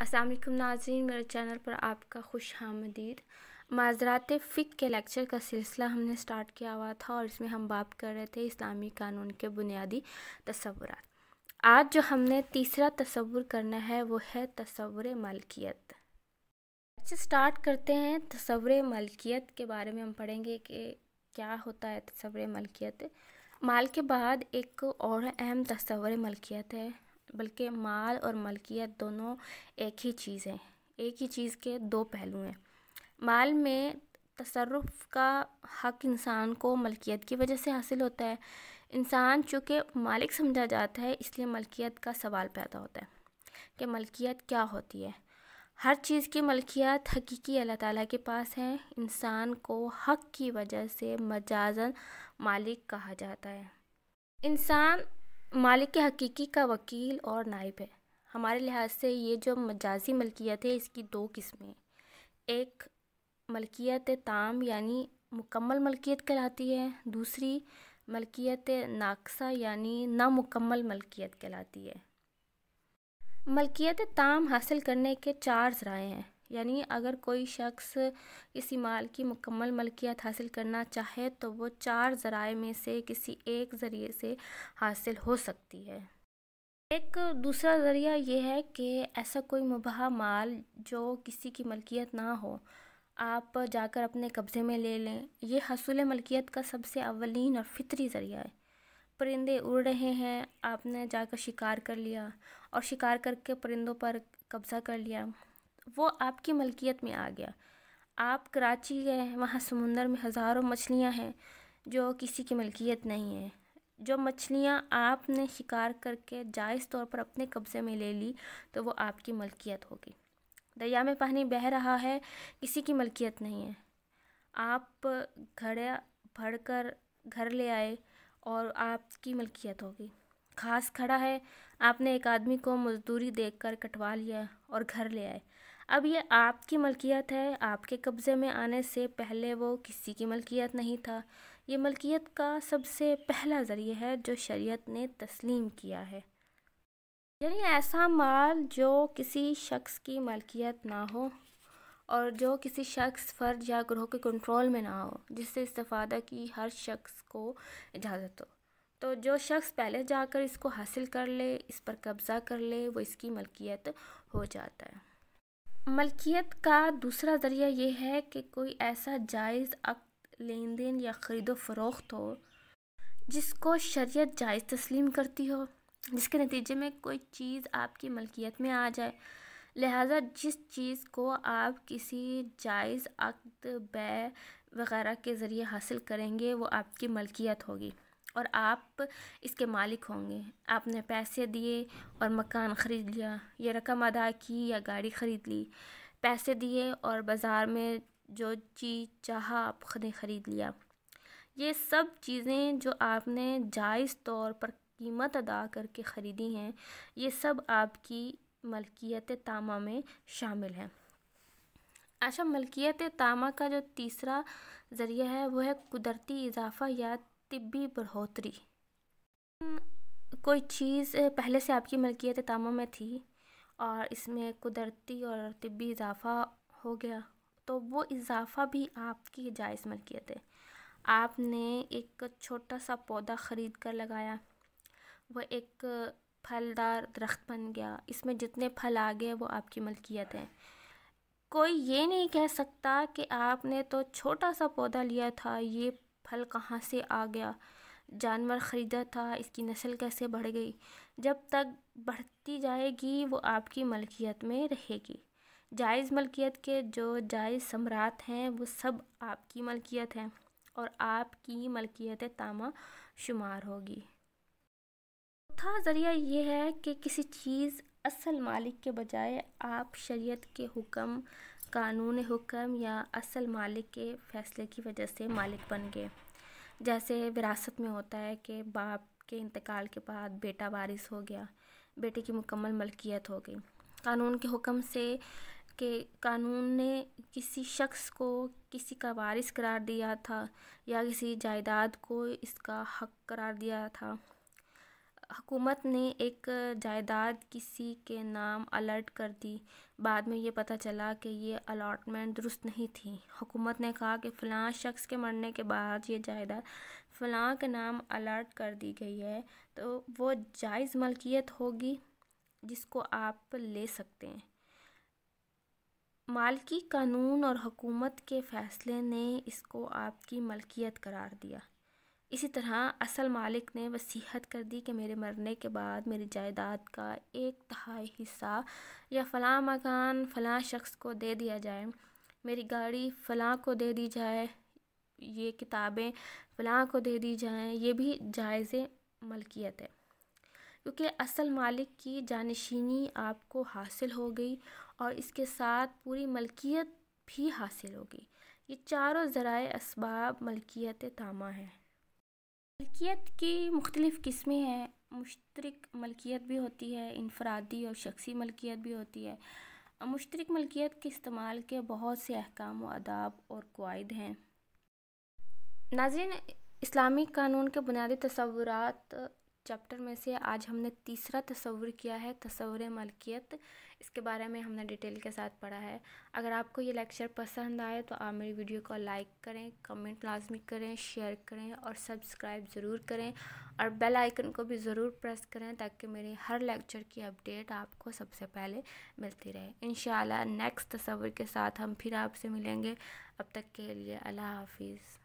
असलम नाजीन मेरे चैनल पर आपका खुश आमदीद माजरात फ़िक के लेक्चर का सिलसिला हमने स्टार्ट किया हुआ था और इसमें हम बात कर रहे थे इस्लामी कानून के बुनियादी तस्वुर आज जो हमने तीसरा तस्वुर करना है वो है तस्वुर मलकियत अच्छा स्टार्ट करते हैं तस्वुर मलकियत के बारे में हम पढ़ेंगे कि क्या होता है तस्वुर मलकियत माल के बाद एक और अहम तस्वर मलकियत है बल्कि माल और मलकियत दोनों एक ही चीज़ हैं एक ही चीज़ के दो पहलू हैं माल में तसरफ का हक इंसान को मलकियत की वजह से हासिल होता है इंसान चूँकि मालिक समझा जाता है इसलिए मलकियत का सवाल पैदा होता है कि मलकियत क्या होती है हर चीज़ की मलकियत हकीकी अल्लाह ताला के पास है इंसान को हक की वजह से मजाजन मालिक कहा जाता है इंसान मालिक के हकीकी का वकील और नायब है हमारे लिहाज से ये जो मजाजी मलकियत है इसकी दो किस्में एक मलकियत ताम यानी मुकम्मल मलकियत कहलाती है दूसरी मलकियत नाकसा यानी नामुकम्मल मलकियत कहलाती है मलकियत ताम हासिल करने के चार ज़राए हैं यानी अगर कोई शख्स किसी माल की मुकम्मल मलकियत हासिल करना चाहे तो वो चार ज़राए में से किसी एक ज़रिए से हासिल हो सकती है एक दूसरा ज़रिया ये है कि ऐसा कोई मुबह माल जो किसी की मलकियत ना हो आप जाकर अपने कब्ज़े में ले लें यह हसूल मलकियत का सबसे अवलिन और फितरी ज़रिया है परिंदे उड़ रहे हैं आपने जाकर शिकार कर लिया और शिकार करके परिंदों पर कब्ज़ा कर लिया वो आपकी मलकियत में आ गया आप कराची गए वहाँ समुंदर में हज़ारों मछलियाँ हैं जो किसी की मलकियत नहीं है जो मछलियाँ आपने शिकार करके जायज़ तौर पर अपने कब्ज़े में ले ली तो वो आपकी मलकियत होगी दरिया में पानी बह रहा है किसी की मलकियत नहीं है आप घड़े भर कर घर ले आए और आपकी मलकियत होगी ख़ास खड़ा है आपने एक आदमी को मज़दूरी देकर कटवा लिया और घर ले आए अब ये आपकी मलकियत है आपके कब्ज़े में आने से पहले वो किसी की मलकियत नहीं था ये मलकियत का सबसे पहला ज़रिए है जो शरीयत ने तस्लीम किया है यानी ऐसा माल जो किसी शख्स की मलकियत ना हो और जो किसी शख्स फ़र्ज या ग्रोह के कंट्रोल में ना हो जिससे इस्तादा की हर शख्स को इजाज़त हो तो जो शख्स पहले जाकर इसको हासिल कर ले इस पर कब्ज़ा कर ले वो इसकी मलकियत हो जाता है मलकियत का दूसरा ज़रिया ये है कि कोई ऐसा जायज़ अक्द लेन देन या ख़रीदो फरोख्त हो जिसको शरीयत जायज़ तस्लीम करती हो जिसके नतीजे में कोई चीज़ आपकी मलकियत में आ जाए लिहाजा जिस चीज़ को आप किसी जायज़ अक्द बै वगैरह के ज़रिए हासिल करेंगे वो आपकी मलकियत होगी और आप इसके मालिक होंगे आपने पैसे दिए और मकान ख़रीद लिया या रकम अदा की या गाड़ी ख़रीद ली पैसे दिए और बाज़ार में जो चीज़ चाह आपने ख़रीद लिया ये सब चीज़ें जो आपने जायज़ तौर पर कीमत अदा करके ख़रीदी हैं ये सब आपकी मलकियत तामा में शामिल हैं अच्छा मलकियत तामा का जो तीसरा ज़रिया है वह है कुदरती इजाफ़ा या तिबी बढ़ोतरी कोई चीज़ पहले से आपकी मलकियत तामों में थी और इसमें कुदरती और तिबी इजाफ़ा हो गया तो वो इजाफ़ा भी आपकी जायज़ मलकियत है आपने एक छोटा सा पौधा ख़रीद कर लगाया वह एक फलदार दरख्त बन गया इसमें जितने फल आ गए वो आपकी मलकियत है कोई ये नहीं कह सकता कि आपने तो छोटा सा पौधा लिया था ये फल कहाँ से आ गया जानवर ख़रीदा था इसकी नस्ल कैसे बढ़ गई जब तक बढ़ती जाएगी वो आपकी मलकियत में रहेगी जायज़ मलकियत के जो जायज़ सम्राट हैं वो सब आपकी मलकियत हैं और आपकी मलकियत तामा शुमार होगी चौथा ज़रिया ये है कि किसी चीज़ असल मालिक के बजाय आप शरीयत के हुक्म कानून हुक्म या असल मालिक के फ़ैसले की वजह से मालिक बन गए जैसे विरासत में होता है कि बाप के इंतकाल के बाद बेटा वारिस हो गया बेटे की मुकम्मल मलकियत हो गई कानून के हुक्म से के कानून ने किसी शख्स को किसी का वारिस करार दिया था या किसी जायदाद को इसका हक करार दिया था हुकूमत ने एक जायदाद किसी के नाम अलर्ट कर दी बाद में ये पता चला कि ये अलाटमेंट दुरुस्त नहीं थी हुकूमत ने कहा कि फ़लाँ शख्स के मरने के बाद ये जायदाद फ़लाँ के नाम अलर्ट कर दी गई है तो वो जायज़ मलकियत होगी जिसको आप ले सकते हैं मालकी कानून और हुकूमत के फ़ैसले ने इसको आपकी मलकियत करार दिया इसी तरह असल मालिक ने वसीहत कर दी कि मेरे मरने के बाद मेरी जायदाद का एक तहाई हिस्सा या फ़लाँ मकान फ़लाँ शख्स को दे दिया जाए मेरी गाड़ी फ़लाँ को दे दी जाए ये किताबें फ़लाँ को दे दी जाएँ ये भी जायज़ मलकियत है क्योंकि असल मालिक की जानशीनी आपको हासिल हो गई और इसके साथ पूरी मलकियत भी हासिल होगी ये चारों ज़राए इसबाब मलकियत तामा हैं मलकियत की मुख्तलिफ़ किस्में हैं मुश्तरक मलकियत भी होती है इनफरादी और शख्सी मलकियत भी होती है मुश्तरक मलकियत के इस्तेमाल के बहुत से अहकाम व अदाब और कवायद हैं नाजिन इस्लामी कानून के बुनियादी तस्वूरत चैप्टर में से आज हमने तीसरा तस्वर किया है तस्वर मलकियत इसके बारे में हमने डिटेल के साथ पढ़ा है अगर आपको ये लेक्चर पसंद आए तो आप मेरी वीडियो को लाइक करें कमेंट लाजमी करें शेयर करें और सब्सक्राइब ज़रूर करें और बेल आइकन को भी ज़रूर प्रेस करें ताकि मेरे हर लेक्चर की अपडेट आपको सबसे पहले मिलती रहे इन नेक्स्ट तस्वुर के साथ हम फिर आपसे मिलेंगे अब तक के लिए अल्लाह हाफिज़